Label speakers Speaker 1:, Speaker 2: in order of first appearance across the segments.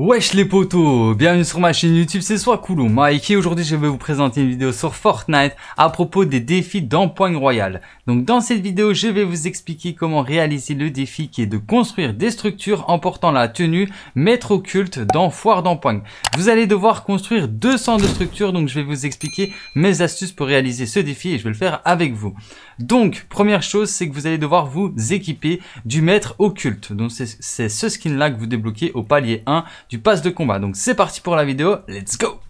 Speaker 1: Wesh les potos, bienvenue sur ma chaîne YouTube, c'est soit Coulou, Mikey et aujourd'hui je vais vous présenter une vidéo sur Fortnite à propos des défis d'empoigne royale. Donc dans cette vidéo, je vais vous expliquer comment réaliser le défi qui est de construire des structures en portant la tenue maître occulte dans foire d'empoigne. Vous allez devoir construire 200 de structures, donc je vais vous expliquer mes astuces pour réaliser ce défi et je vais le faire avec vous. Donc première chose, c'est que vous allez devoir vous équiper du maître occulte. Donc c'est ce skin là que vous débloquez au palier 1 du pass de combat. Donc c'est parti pour la vidéo, let's go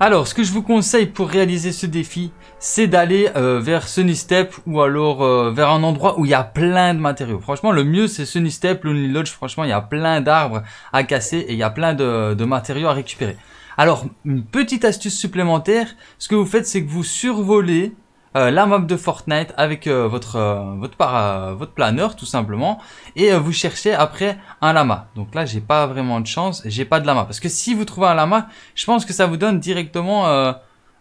Speaker 1: alors, ce que je vous conseille pour réaliser ce défi, c'est d'aller euh, vers Sunny Step ou alors euh, vers un endroit où il y a plein de matériaux. Franchement, le mieux, c'est Sunny Step, Lonely Lodge. Franchement, il y a plein d'arbres à casser et il y a plein de, de matériaux à récupérer. Alors, une petite astuce supplémentaire, ce que vous faites, c'est que vous survolez euh, la map de Fortnite avec euh, votre euh, votre votre planeur tout simplement et vous cherchez après un lama. Donc là, j'ai pas vraiment de chance, j'ai pas de lama parce que si vous trouvez un lama, je pense que ça vous donne directement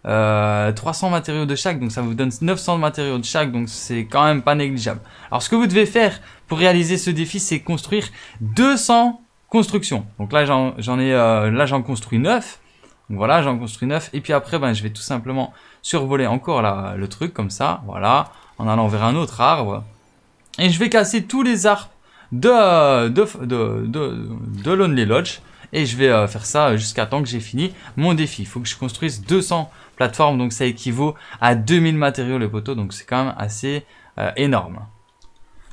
Speaker 1: 300 matériaux de chaque, donc ça vous donne 900 matériaux de chaque, donc c'est quand même pas négligeable. Alors ce que vous devez faire pour réaliser ce défi, c'est construire 200 constructions. Donc là, j'en ai là j'en construis 9 donc voilà, j'en construis 9. Et puis après, ben, je vais tout simplement survoler encore le truc comme ça. Voilà, en allant vers un autre arbre. Et je vais casser tous les arbres de, de, de, Lonely Lodge. Et je vais euh, faire ça jusqu'à temps que j'ai fini mon défi. Il faut que je construise 200 plateformes. Donc ça équivaut à 2000 matériaux les poteaux. Donc c'est quand même assez euh, énorme.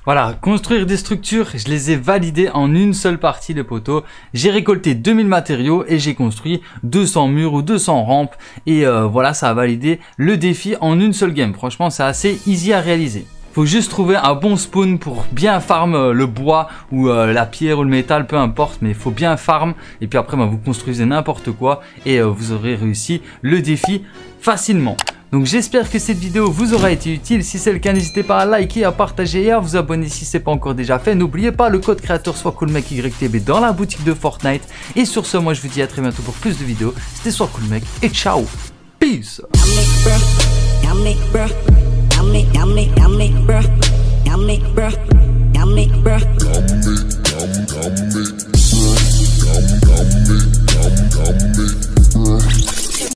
Speaker 1: Voilà, construire des structures, je les ai validées en une seule partie de poteau. J'ai récolté 2000 matériaux et j'ai construit 200 murs ou 200 rampes. Et euh, voilà, ça a validé le défi en une seule game. Franchement, c'est assez easy à réaliser. Faut juste trouver un bon spawn pour bien farm euh, le bois ou euh, la pierre ou le métal, peu importe, mais il faut bien farm. Et puis après, ben, vous construisez n'importe quoi et vous aurez réussi le défi facilement. Donc j'espère que cette vidéo vous aura été utile. Si c'est le cas, n'hésitez pas à liker, à partager et à vous abonner si ce n'est pas encore déjà fait. N'oubliez pas le code créateur soit dans la boutique de Fortnite. Et sur ce, moi je vous dis à très bientôt pour plus de vidéos. C'était soit cool et ciao. Peace.